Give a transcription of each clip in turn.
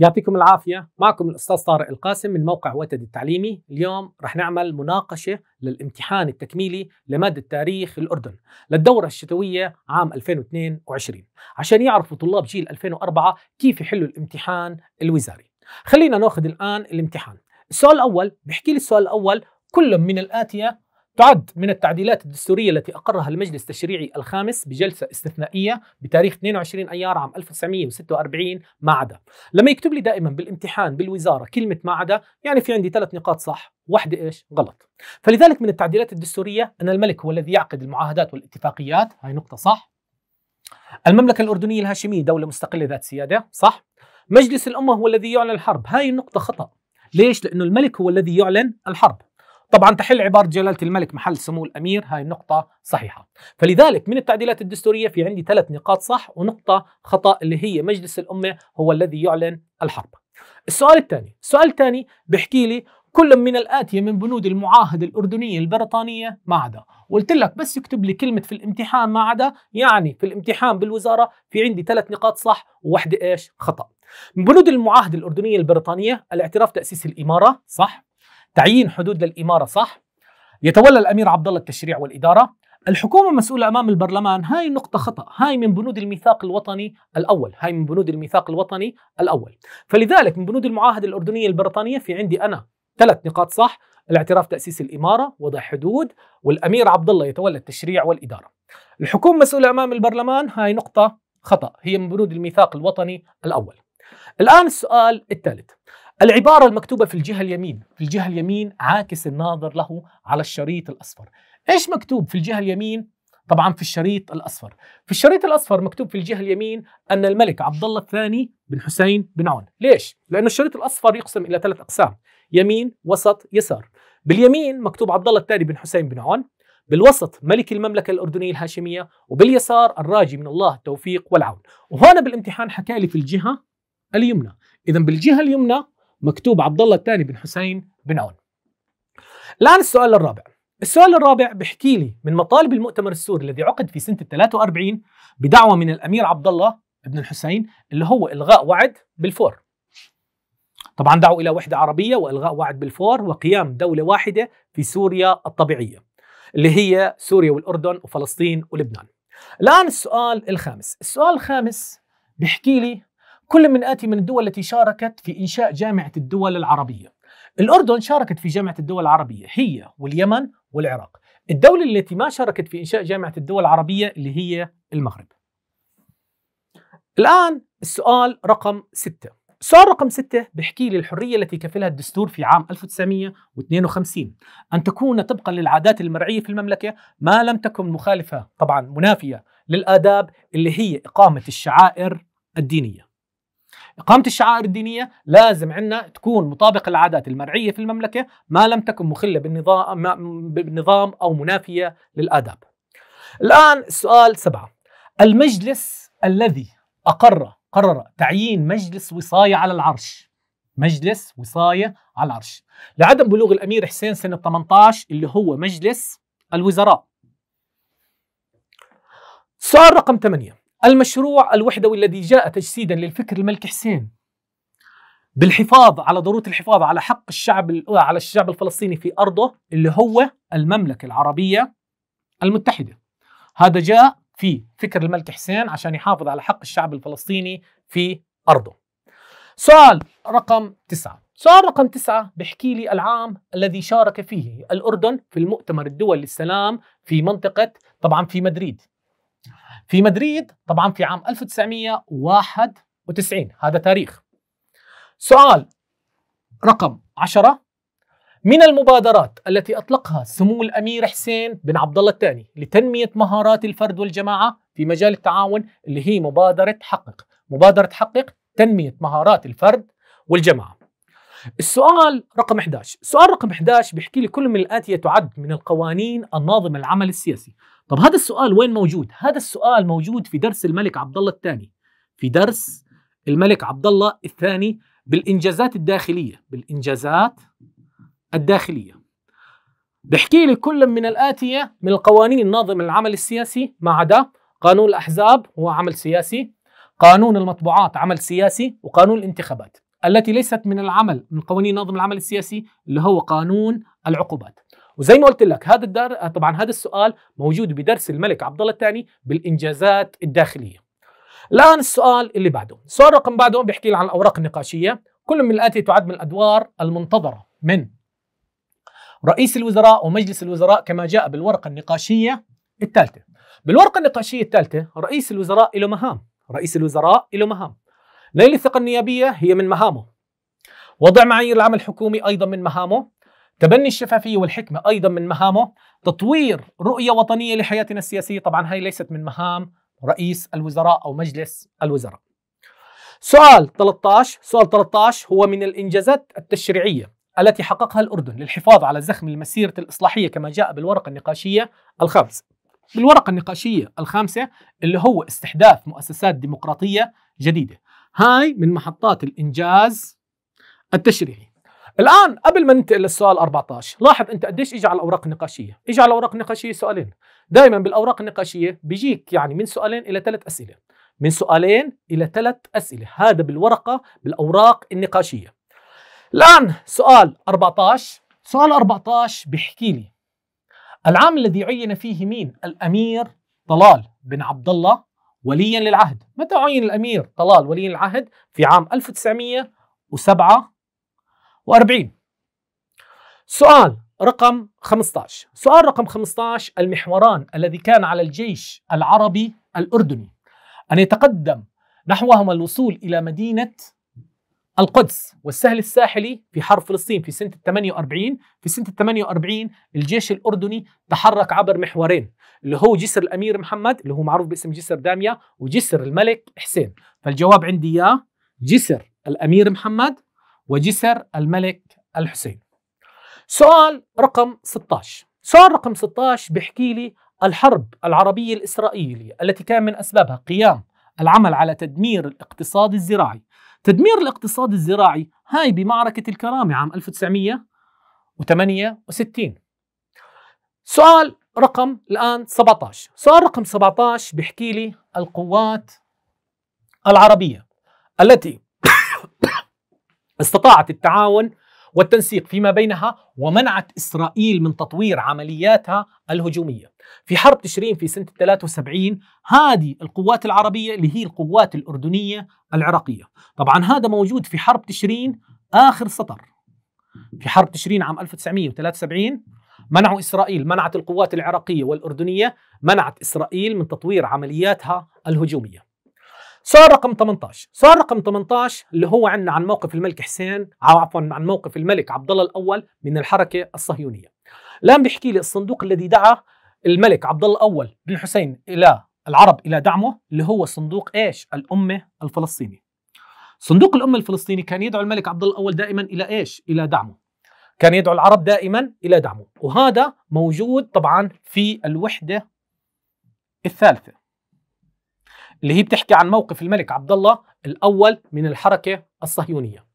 يعطيكم العافية معكم الأستاذ طارق القاسم من موقع وتد التعليمي اليوم رح نعمل مناقشة للامتحان التكميلي لمادة تاريخ الأردن للدورة الشتوية عام 2022 عشان يعرفوا طلاب جيل 2004 كيف يحلوا الامتحان الوزاري خلينا ناخذ الآن الامتحان السؤال الأول بحكي لي السؤال الأول كل من الآتية تعد من التعديلات الدستورية التي أقرها المجلس التشريعي الخامس بجلسة استثنائية بتاريخ 22 أيار عام 1946 ما عدا لما يكتب لي دائما بالامتحان بالوزارة كلمة ما عدا يعني في عندي ثلاث نقاط صح واحدة إيش غلط فلذلك من التعديلات الدستورية أن الملك هو الذي يعقد المعاهدات والاتفاقيات هاي نقطة صح المملكة الأردنية الهاشمية دولة مستقلة ذات سيادة صح مجلس الأمة هو الذي يعلن الحرب هاي النقطة خطأ ليش؟ لأنه الملك هو الذي يعلن الحرب طبعا تحل عبارة جلالة الملك محل سمو الأمير هاي النقطة صحيحة فلذلك من التعديلات الدستورية في عندي ثلاث نقاط صح ونقطة خطأ اللي هي مجلس الأمة هو الذي يعلن الحرب السؤال الثاني السؤال الثاني بحكي لي كل من الآتية من بنود المعاهدة الأردنية البريطانية ما عدا قلت لك بس يكتب لي كلمة في الامتحان ما عدا يعني في الامتحان بالوزارة في عندي ثلاث نقاط صح ووحدة إيش خطأ من بنود المعاهدة الأردنية البريطانية الاعتراف تأسيس الإمارة صح تعيين حدود للإمارة صح يتولى الأمير عبد الله التشريع والإدارة الحكومة مسؤولة أمام البرلمان هاي نقطة خطأ هاي من بنود الميثاق الوطني الأول هاي من بنود الميثاق الوطني الأول فلذلك من بنود المعاهدة الأردنية البريطانية في عندي أنا ثلاث نقاط صح الاعتراف تأسيس الإمارة وضع حدود والأمير عبد الله يتولى التشريع والإدارة الحكومة مسؤولة أمام البرلمان هاي نقطة خطأ هي من بنود الميثاق الوطني الأول الآن السؤال الثالث العبارة المكتوبة في الجهة اليمين في الجهة اليمين عاكس الناظر له على الشريط الأصفر إيش مكتوب في الجهة اليمين؟ طبعا في الشريط الأصفر في الشريط الأصفر مكتوب في الجهة اليمين أن الملك عبد الله الثاني بن حسين بن عون ليش؟ لأن الشريط الأصفر يقسم إلى ثلاث أقسام يمين وسط يسار باليمين مكتوب عبد الله الثاني بن حسين بن عون بالوسط ملك المملكة الأردنية الهاشمية وباليسار الراجي من الله التوفيق والعون وهنا بالامتحان حكى لي في الجهة اليمنى إذا بالجهة اليمنى مكتوب عبد الله الثاني بن حسين بن عون الآن السؤال الرابع السؤال الرابع بحكي لي من مطالب المؤتمر السوري الذي عقد في سنة 43 بدعوة من الأمير عبد الله بن الحسين اللي هو إلغاء وعد بالفور طبعا دعوا إلى وحدة عربية وإلغاء وعد بالفور وقيام دولة واحدة في سوريا الطبيعية اللي هي سوريا والأردن وفلسطين ولبنان الآن السؤال الخامس السؤال الخامس بحكي لي كل من آتي من الدول التي شاركت في إنشاء جامعة الدول العربية الأردن شاركت في جامعة الدول العربية هي واليمن والعراق الدولة التي ما شاركت في إنشاء جامعة الدول العربية اللي هي المغرب الآن السؤال رقم ستة سؤال رقم ستة بحكي لي الحرية التي كفلها الدستور في عام 1952 أن تكون طبقا للعادات المرعية في المملكة ما لم تكن مخالفة طبعا منافية للآداب اللي هي إقامة الشعائر الدينية إقامة الشعائر الدينية لازم عندنا تكون مطابقة للعادات المرعية في المملكة ما لم تكن مخلة بالنظام, بالنظام أو منافية للآداب الآن السؤال سبعة المجلس الذي أقر قرر تعيين مجلس وصاية على العرش مجلس وصاية على العرش لعدم بلوغ الأمير حسين سنة 18 اللي هو مجلس الوزراء سؤال رقم 8 المشروع الوحدوي الذي جاء تجسيدا للفكر الملك حسين بالحفاظ على ضروره الحفاظ على حق الشعب على الشعب الفلسطيني في ارضه اللي هو المملكه العربيه المتحده. هذا جاء في فكر الملك حسين عشان يحافظ على حق الشعب الفلسطيني في ارضه. سؤال رقم تسعة سؤال رقم تسعة بحكي لي العام الذي شارك فيه الأردن في المؤتمر الدولي للسلام في منطقة طبعا في مدريد في مدريد طبعا في عام 1991 هذا تاريخ سؤال رقم 10 من المبادرات التي اطلقها سمو الامير حسين بن عبد الله الثاني لتنميه مهارات الفرد والجماعه في مجال التعاون اللي هي مبادره حقق، مبادره حقق تنميه مهارات الفرد والجماعه. السؤال رقم 11 السؤال رقم 11 بيحكي لي كل من الآتية تعد من القوانين الناظمة العمل السياسي طب هذا السؤال وين موجود؟ هذا السؤال موجود في درس الملك عبد الله الثاني في درس الملك عبد الله الثاني بالإنجازات الداخلية بالإنجازات الداخلية بحكي لي كل من الآتية من القوانين الناظمة للعمل السياسي ما عدا قانون الأحزاب هو عمل سياسي قانون المطبوعات عمل سياسي وقانون الانتخابات التي ليست من العمل من قوانين نظم العمل السياسي اللي هو قانون العقوبات وزي ما قلت لك هذا الدار طبعا هذا السؤال موجود بدرس الملك عبد الله الثاني بالانجازات الداخليه الان السؤال اللي بعده السؤال رقم بعده بيحكي لنا عن الاوراق النقاشيه كل من الاتي تعد من الادوار المنتظره من رئيس الوزراء ومجلس الوزراء كما جاء بالورقه النقاشيه الثالثه بالورقه النقاشيه الثالثه رئيس الوزراء له مهام رئيس الوزراء له مهام نيل الثقة النيابية هي من مهامه وضع معايير العمل الحكومي أيضا من مهامه تبني الشفافية والحكمة أيضا من مهامه تطوير رؤية وطنية لحياتنا السياسية طبعا هاي ليست من مهام رئيس الوزراء أو مجلس الوزراء سؤال 13 سؤال 13 هو من الإنجازات التشريعية التي حققها الأردن للحفاظ على زخم المسيرة الإصلاحية كما جاء بالورقة النقاشية الخامسة بالورقة النقاشية الخامسة اللي هو استحداث مؤسسات ديمقراطية جديدة هاي من محطات الإنجاز التشريعي الآن قبل ما ننتقل للسؤال 14 لاحظ أنت قديش إجى على الأوراق النقاشية إجى على الأوراق النقاشية سؤالين دائما بالأوراق النقاشية بيجيك يعني من سؤالين إلى ثلاث أسئلة من سؤالين إلى ثلاث أسئلة هذا بالورقة بالأوراق النقاشية الآن سؤال 14 سؤال 14 بيحكي لي العام الذي عين فيه مين الأمير طلال بن عبد الله وليا للعهد متى عين الأمير طلال ولي العهد في عام 1947 سؤال رقم 15 سؤال رقم 15 المحوران الذي كان على الجيش العربي الأردني أن يتقدم نحوهما الوصول إلى مدينة القدس والسهل الساحلي في حرب فلسطين في سنة 48 في سنة 48 الجيش الأردني تحرك عبر محورين اللي هو جسر الأمير محمد اللي هو معروف باسم جسر دامية وجسر الملك حسين فالجواب عندي إياه جسر الأمير محمد وجسر الملك الحسين سؤال رقم 16 سؤال رقم 16 بيحكي لي الحرب العربية الإسرائيلية التي كان من أسبابها قيام العمل على تدمير الاقتصاد الزراعي تدمير الاقتصاد الزراعي هاي بمعركة الكرامة عام 1968 سؤال رقم الآن 17 سؤال رقم 17 بيحكي لي القوات العربية التي استطاعت التعاون والتنسيق فيما بينها ومنعت إسرائيل من تطوير عملياتها الهجومية في حرب تشرين في سنة 73 هذه القوات العربية اللي هي القوات الأردنية العراقية طبعا هذا موجود في حرب تشرين آخر سطر في حرب تشرين عام 1973 منعوا إسرائيل منعت القوات العراقية والأردنية منعت إسرائيل من تطوير عملياتها الهجومية صار رقم 18 صار رقم 18 اللي هو عندنا عن موقف الملك حسين عفوا عن موقف الملك عبد الله الاول من الحركه الصهيونيه الان بيحكي لي الصندوق الذي دعا الملك عبد الله الاول بن حسين الى العرب الى دعمه اللي هو صندوق ايش الامه الفلسطيني صندوق الامه الفلسطيني كان يدعو الملك عبد الله الاول دائما الى ايش الى دعمه كان يدعو العرب دائما الى دعمه وهذا موجود طبعا في الوحده الثالثه اللي هي بتحكي عن موقف الملك عبد الله الأول من الحركة الصهيونية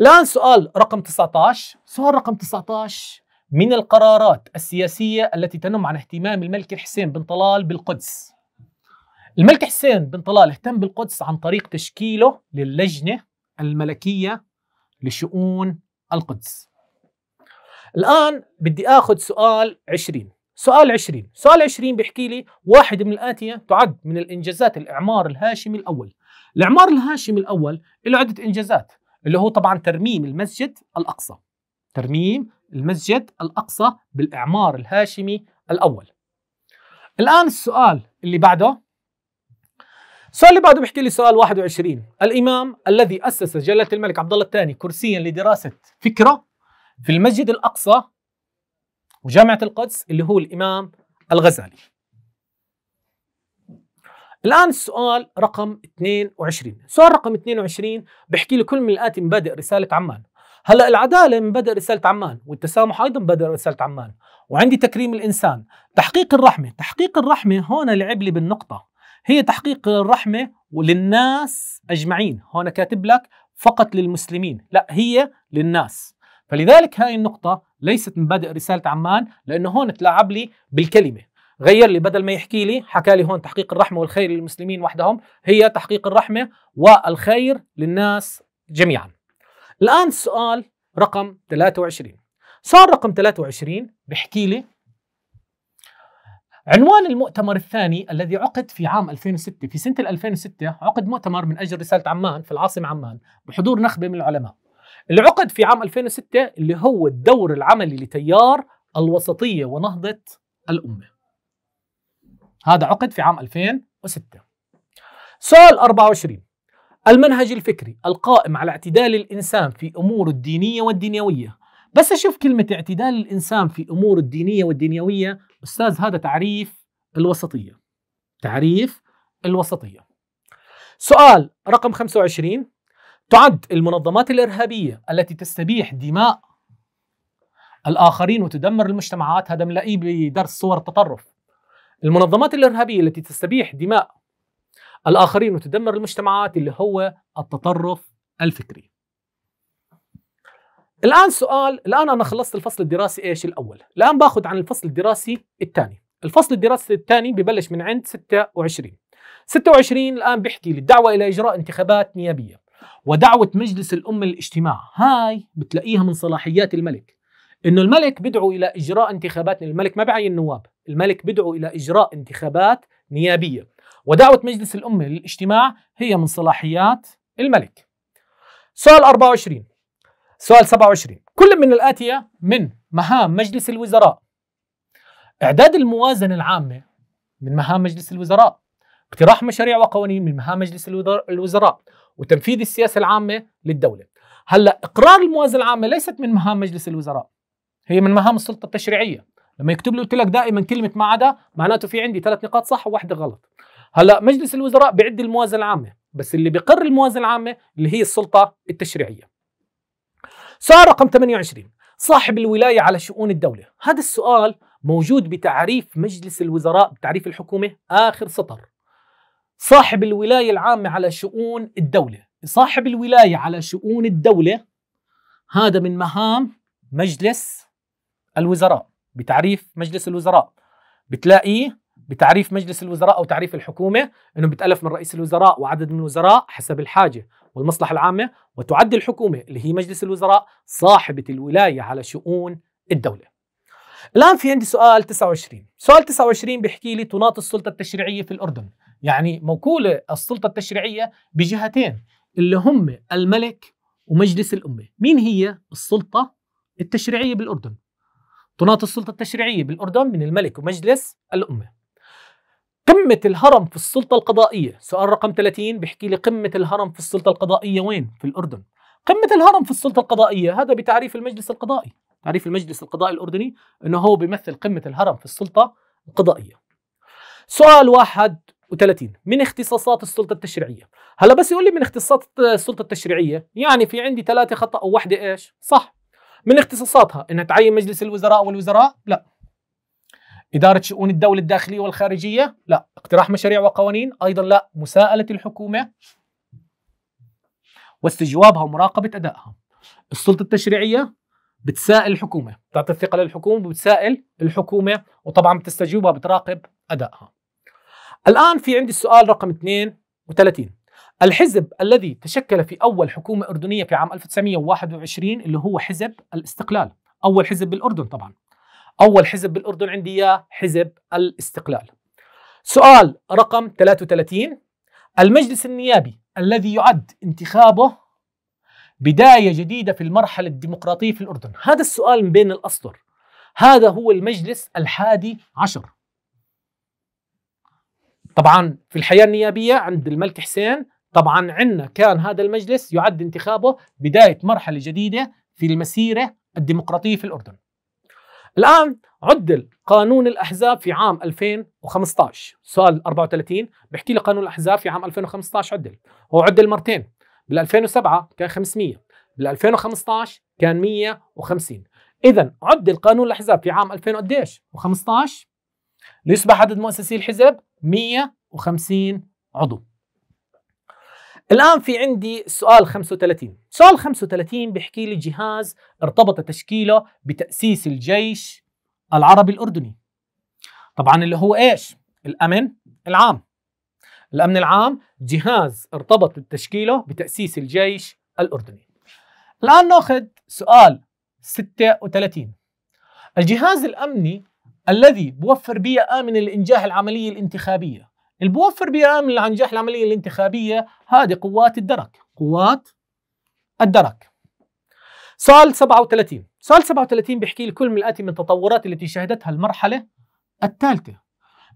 الآن سؤال رقم 19 سؤال رقم 19 من القرارات السياسية التي تنم عن اهتمام الملك حسين بن طلال بالقدس الملك حسين بن طلال اهتم بالقدس عن طريق تشكيله للجنة الملكية لشؤون القدس الآن بدي آخذ سؤال 20 سؤال 20 سؤال 20 بيحكي لي واحد من الآتية تعد من الإنجازات الإعمار الهاشمي الأول الإعمار الهاشمي الأول له عدة إنجازات اللي هو طبعا ترميم المسجد الأقصى ترميم المسجد الأقصى بالإعمار الهاشمي الأول الآن السؤال اللي بعده السؤال اللي بعده بيحكي لي سؤال 21 الإمام الذي أسس جلالة الملك عبد الله الثاني كرسيا لدراسة فكرة في المسجد الأقصى وجامعة القدس اللي هو الإمام الغزالي الآن السؤال رقم 22 سؤال رقم 22 بحكي لي كل من الآتي مبادئ رسالة عمان هلا العدالة من بدء رسالة عمان والتسامح أيضا بدء رسالة عمان وعندي تكريم الإنسان تحقيق الرحمة تحقيق الرحمة هون لعب لي بالنقطة هي تحقيق الرحمة وللناس أجمعين هون كاتب لك فقط للمسلمين لا هي للناس فلذلك هاي النقطة ليست مبادئ رسالة عمان لأنه هون تلاعب لي بالكلمة غير لي بدل ما يحكي لي حكى لي هون تحقيق الرحمة والخير للمسلمين وحدهم هي تحقيق الرحمة والخير للناس جميعا الآن السؤال رقم 23 سؤال رقم 23 بحكي لي عنوان المؤتمر الثاني الذي عقد في عام 2006 في سنة 2006 عقد مؤتمر من أجل رسالة عمان في العاصمة عمان بحضور نخبة من العلماء اللي عقد في عام 2006 اللي هو الدور العملي لتيار الوسطية ونهضة الأمة هذا عقد في عام 2006 سؤال 24 المنهج الفكري القائم على اعتدال الإنسان في أمور الدينية والدنيوية بس أشوف كلمة اعتدال الإنسان في أمور الدينية والدنيوية أستاذ هذا تعريف الوسطية تعريف الوسطية سؤال رقم 25 تعد المنظمات الارهابيه التي تستبيح دماء الاخرين وتدمر المجتمعات هذا بنلاقيه بدرس صور التطرف المنظمات الارهابيه التي تستبيح دماء الاخرين وتدمر المجتمعات اللي هو التطرف الفكري الان سؤال الان انا خلصت الفصل الدراسي ايش الاول الان باخذ عن الفصل الدراسي الثاني الفصل الدراسي الثاني ببلش من عند 26 26 الان بيحكي للدعوه الى اجراء انتخابات نيابيه ودعوة مجلس الأمة للاجتماع هاي بتلاقيها من صلاحيات الملك انه الملك بدعو الى اجراء انتخابات الملك ما بعين نواب الملك بدعو الى اجراء انتخابات نيابيه ودعوه مجلس الامه للاجتماع هي من صلاحيات الملك سؤال 24 سؤال 27 كل من الاتيه من مهام مجلس الوزراء اعداد الموازنه العامه من مهام مجلس الوزراء اقتراح مشاريع وقوانين من مهام مجلس الوزراء وتنفيذ السياسه العامه للدوله. هلا اقرار الموازنه العامه ليست من مهام مجلس الوزراء هي من مهام السلطه التشريعيه لما يكتب لي قلت لك دائما كلمه ما عدا معناته في عندي ثلاث نقاط صح وواحده غلط هلا مجلس الوزراء بيعد الموازنه العامه بس اللي بيقر الموازنه العامه اللي هي السلطه التشريعيه سؤال رقم 28 صاحب الولايه على شؤون الدوله هذا السؤال موجود بتعريف مجلس الوزراء بتعريف الحكومه اخر سطر صاحب الولاية العامة على شؤون الدولة صاحب الولاية على شؤون الدولة هذا من مهام مجلس الوزراء بتعريف مجلس الوزراء بتلاقيه بتعريف مجلس الوزراء او تعريف الحكومه انه بتالف من رئيس الوزراء وعدد من الوزراء حسب الحاجه والمصلحه العامه وتعد الحكومه اللي هي مجلس الوزراء صاحبه الولايه على شؤون الدوله. الان في عندي سؤال 29، سؤال 29 بيحكي لي تناط السلطه التشريعيه في الاردن، يعني موكوله السلطه التشريعيه بجهتين اللي هم الملك ومجلس الامه، مين هي السلطه التشريعيه بالاردن؟ طونات السلطه التشريعيه بالاردن من الملك ومجلس الامه. قمه الهرم في السلطه القضائيه، سؤال رقم 30 بيحكي لي قمه الهرم في السلطه القضائيه وين؟ في الاردن. قمه الهرم في السلطه القضائيه هذا بتعريف المجلس القضائي، تعريف المجلس القضائي الاردني انه هو بيمثل قمه الهرم في السلطه القضائيه. سؤال واحد 30 من اختصاصات السلطة التشريعية هلا بس يقول لي من اختصاصات السلطة التشريعية يعني في عندي ثلاثة خطأ أو واحدة إيش صح من اختصاصاتها إنها تعين مجلس الوزراء والوزراء لا إدارة شؤون الدولة الداخلية والخارجية لا اقتراح مشاريع وقوانين أيضا لا مساءلة الحكومة واستجوابها ومراقبة أدائها السلطة التشريعية بتسائل الحكومة بتعطي الثقة للحكومة وبتسائل الحكومة وطبعا بتستجوبها بتراقب أدائها الآن في عندي السؤال رقم 32 الحزب الذي تشكل في أول حكومة أردنية في عام 1921 اللي هو حزب الاستقلال أول حزب بالأردن طبعا أول حزب بالأردن عندي إياه حزب الاستقلال سؤال رقم 33 المجلس النيابي الذي يعد انتخابه بداية جديدة في المرحلة الديمقراطية في الأردن هذا السؤال من بين الأسطر هذا هو المجلس الحادي عشر طبعا في الحياه النيابيه عند الملك حسين طبعا عندنا كان هذا المجلس يعد انتخابه بدايه مرحله جديده في المسيره الديمقراطيه في الاردن. الان عدل قانون الاحزاب في عام 2015 سؤال 34 بحكي لي قانون الاحزاب في عام 2015 عدل هو عدل مرتين بال 2007 كان 500 بال 2015 كان 150 اذا عدل قانون الاحزاب في عام 2000 15 ليصبح عدد مؤسسي الحزب 150 عضو الآن في عندي سؤال 35 سؤال 35 بيحكي لي جهاز ارتبط تشكيله بتأسيس الجيش العربي الأردني طبعا اللي هو إيش؟ الأمن العام الأمن العام جهاز ارتبط تشكيله بتأسيس الجيش الأردني الآن ناخذ سؤال 36 الجهاز الأمني الذي بوفر بيئة آمنة لإنجاح العملية الانتخابية اللي بوفر بيئة آمنة لإنجاح العملية الانتخابية هذه قوات الدرك قوات الدرك سؤال 37 سؤال 37 بيحكي لكل من الآتي من التطورات التي شهدتها المرحلة الثالثة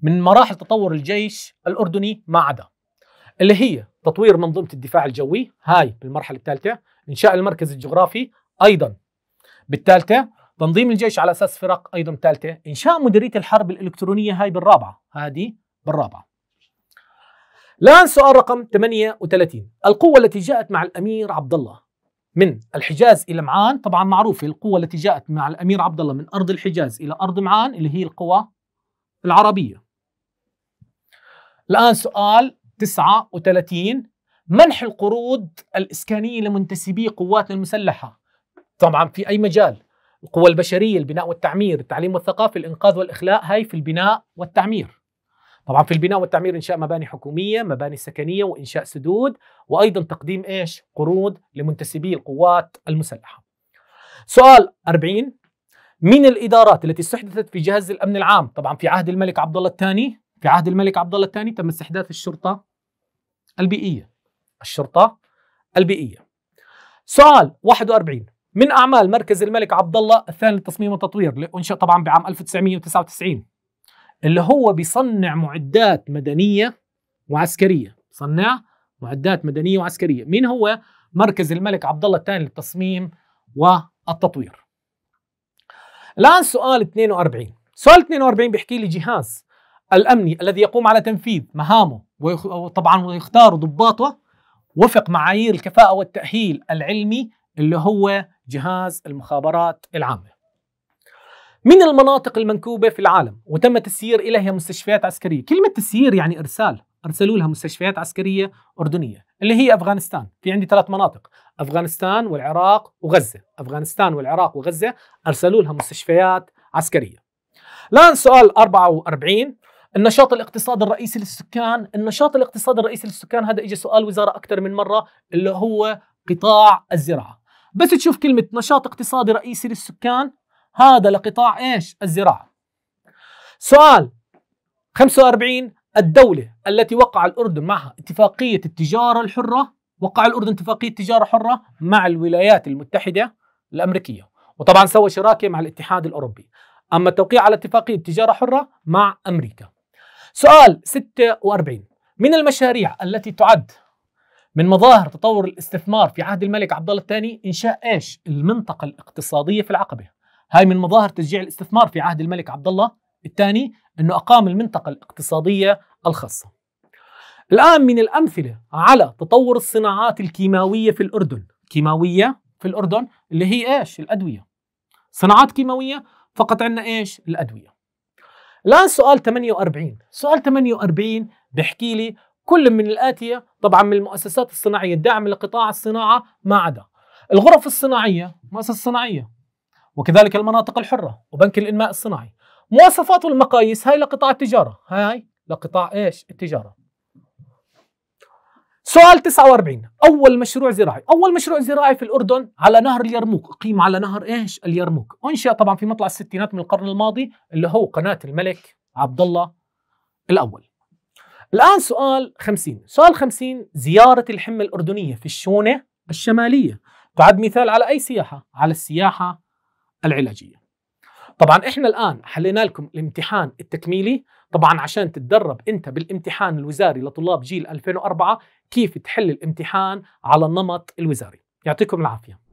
من مراحل تطور الجيش الأردني ما عدا اللي هي تطوير منظومة الدفاع الجوي هاي بالمرحلة الثالثة إنشاء المركز الجغرافي أيضا بالثالثة تنظيم الجيش على اساس فرق ايضا ثالثه انشاء مديريه الحرب الالكترونيه هاي بالرابعه هذه بالرابعه الان سؤال رقم 38 القوه التي جاءت مع الامير عبد الله من الحجاز الى معان طبعا معروفه القوه التي جاءت مع الامير عبد الله من ارض الحجاز الى ارض معان اللي هي القوى العربيه الان سؤال 39 منح القروض الاسكانيه لمنتسبي قواتنا المسلحه طبعا في اي مجال القوى البشرية البناء والتعمير التعليم والثقافة الإنقاذ والإخلاء هاي في البناء والتعمير طبعا في البناء والتعمير إنشاء مباني حكومية مباني سكنية وإنشاء سدود وأيضا تقديم إيش قروض لمنتسبي القوات المسلحة سؤال 40 من الإدارات التي استحدثت في جهاز الأمن العام طبعا في عهد الملك عبد الله الثاني في عهد الملك عبد الله الثاني تم استحداث الشرطة البيئية الشرطة البيئية سؤال 41 من أعمال مركز الملك عبد الله الثاني للتصميم والتطوير اللي أنشئ طبعا بعام 1999 اللي هو بيصنع معدات مدنية وعسكرية صنع معدات مدنية وعسكرية مين هو مركز الملك عبد الله الثاني للتصميم والتطوير الآن سؤال 42 سؤال 42 بيحكي لي جهاز الأمني الذي يقوم على تنفيذ مهامه وطبعا ويختار ضباطه وفق معايير الكفاءة والتأهيل العلمي اللي هو جهاز المخابرات العامة من المناطق المنكوبة في العالم وتم تسيير إليها مستشفيات عسكرية كلمة تسيير يعني إرسال أرسلوا لها مستشفيات عسكرية أردنية اللي هي أفغانستان في عندي ثلاث مناطق أفغانستان والعراق وغزة أفغانستان والعراق وغزة أرسلوا لها مستشفيات عسكرية الآن سؤال 44 النشاط الاقتصادي الرئيسي للسكان النشاط الاقتصادي الرئيسي للسكان هذا اجى سؤال وزارة أكثر من مرة اللي هو قطاع الزراعة بس تشوف كلمة نشاط اقتصادي رئيسي للسكان هذا لقطاع ايش؟ الزراعة. سؤال 45 الدولة التي وقع الأردن معها اتفاقية التجارة الحرة وقع الأردن اتفاقية تجارة حرة مع الولايات المتحدة الأمريكية وطبعا سوى شراكة مع الاتحاد الأوروبي أما التوقيع على اتفاقية تجارة حرة مع أمريكا سؤال 46 من المشاريع التي تعد من مظاهر تطور الاستثمار في عهد الملك عبد الله الثاني انشاء ايش؟ المنطقه الاقتصاديه في العقبه. هاي من مظاهر تشجيع الاستثمار في عهد الملك عبد الله الثاني انه اقام المنطقه الاقتصاديه الخاصه. الان من الامثله على تطور الصناعات الكيماويه في الاردن، كيماويه في الاردن اللي هي ايش؟ الادويه. صناعات كيماويه فقط عندنا ايش؟ الادويه. الان سؤال 48 سؤال 48 بحكي لي كل من الآتية طبعا من المؤسسات الصناعية الداعمة لقطاع الصناعة ما عدا الغرف الصناعية مؤسسة صناعية وكذلك المناطق الحرة وبنك الإنماء الصناعي مواصفات والمقاييس هاي لقطاع التجارة هاي لقطاع إيش التجارة سؤال 49 أول مشروع زراعي أول مشروع زراعي في الأردن على نهر اليرموك أقيم على نهر إيش اليرموك أنشأ طبعا في مطلع الستينات من القرن الماضي اللي هو قناة الملك عبد الله الأول الآن سؤال 50 سؤال 50 زيارة الحمة الأردنية في الشونة الشمالية تعد مثال على أي سياحة؟ على السياحة العلاجية طبعا احنا الان حلينا لكم الامتحان التكميلي طبعا عشان تتدرب انت بالامتحان الوزاري لطلاب جيل 2004 كيف تحل الامتحان على النمط الوزاري يعطيكم العافيه